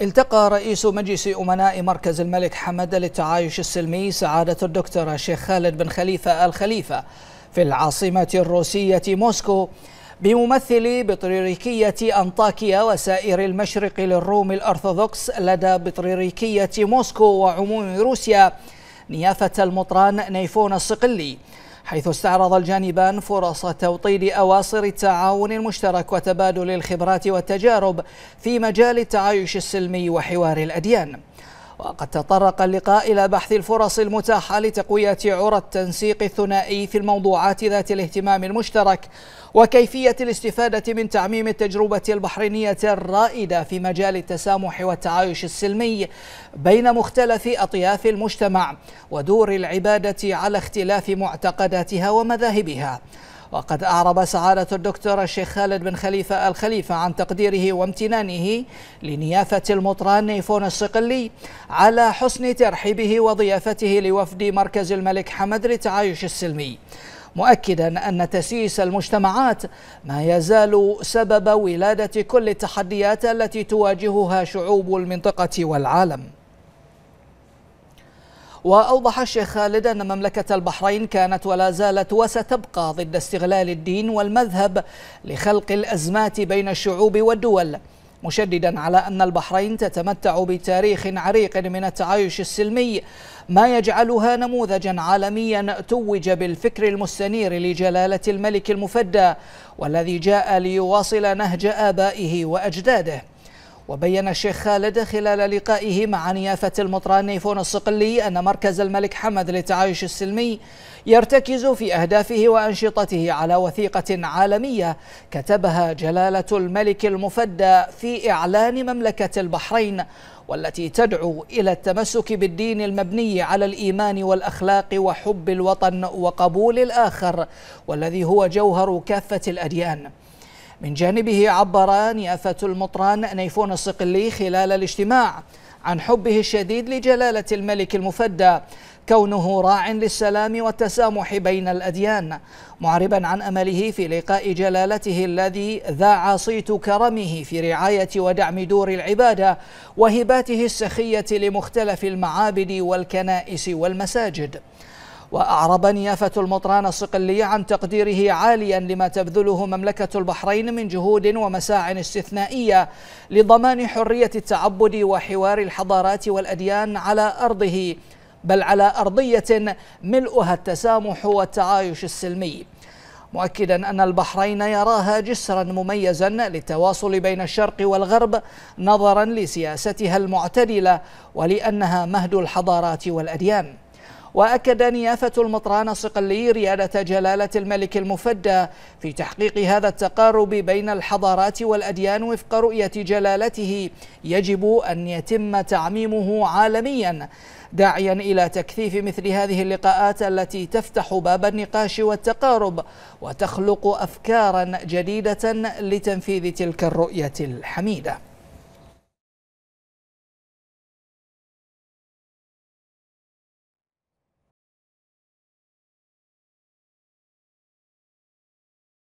التقى رئيس مجلس أمناء مركز الملك حمد للتعايش السلمي سعادة الدكتور الشيخ خالد بن خليفة الخليفة في العاصمة الروسية موسكو بممثلي بطريركية أنطاكيا وسائر المشرق للروم الأرثوذكس لدى بطريركية موسكو وعموم روسيا نيافة المطران نيفون الصقلي حيث استعرض الجانبان فرص توطيد أواصر التعاون المشترك وتبادل الخبرات والتجارب في مجال التعايش السلمي وحوار الأديان وقد تطرق اللقاء إلى بحث الفرص المتاحة لتقوية عرى التنسيق الثنائي في الموضوعات ذات الاهتمام المشترك وكيفية الاستفادة من تعميم التجربة البحرينية الرائدة في مجال التسامح والتعايش السلمي بين مختلف أطياف المجتمع ودور العبادة على اختلاف معتقداتها ومذاهبها وقد أعرب سعادة الدكتور الشيخ خالد بن خليفة الخليفة عن تقديره وامتنانه لنيافة المطران نيفون الصقلي على حسن ترحيبه وضيافته لوفد مركز الملك حمد للتعايش السلمي مؤكدا أن تسييس المجتمعات ما يزال سبب ولادة كل التحديات التي تواجهها شعوب المنطقة والعالم وأوضح الشيخ خالد أن مملكة البحرين كانت ولا زالت وستبقى ضد استغلال الدين والمذهب لخلق الأزمات بين الشعوب والدول مشددا على أن البحرين تتمتع بتاريخ عريق من التعايش السلمي ما يجعلها نموذجا عالميا توج بالفكر المستنير لجلالة الملك المفدى والذي جاء ليواصل نهج آبائه وأجداده وبين الشيخ خالد خلال لقائه مع نيافة المطران نيفون الصقلي أن مركز الملك حمد للتعايش السلمي يرتكز في أهدافه وأنشطته على وثيقة عالمية كتبها جلالة الملك المفدى في إعلان مملكة البحرين والتي تدعو إلى التمسك بالدين المبني على الإيمان والأخلاق وحب الوطن وقبول الآخر والذي هو جوهر كافة الأديان من جانبه عبر نيافة المطران نيفون الصقلي خلال الاجتماع عن حبه الشديد لجلالة الملك المفدى كونه راع للسلام والتسامح بين الأديان معربا عن أمله في لقاء جلالته الذي ذاع صيت كرمه في رعاية ودعم دور العبادة وهباته السخية لمختلف المعابد والكنائس والمساجد وأعربني نيافة المطران الصقلية عن تقديره عاليا لما تبذله مملكة البحرين من جهود ومساع استثنائية لضمان حرية التعبد وحوار الحضارات والأديان على أرضه بل على أرضية ملؤها التسامح والتعايش السلمي مؤكدا أن البحرين يراها جسرا مميزا للتواصل بين الشرق والغرب نظرا لسياستها المعتدلة ولأنها مهد الحضارات والأديان وأكد نيافة المطران الصقلي ريادة جلالة الملك المفدى في تحقيق هذا التقارب بين الحضارات والأديان وفق رؤية جلالته يجب أن يتم تعميمه عالميا داعيا إلى تكثيف مثل هذه اللقاءات التي تفتح باب النقاش والتقارب وتخلق أفكارا جديدة لتنفيذ تلك الرؤية الحميدة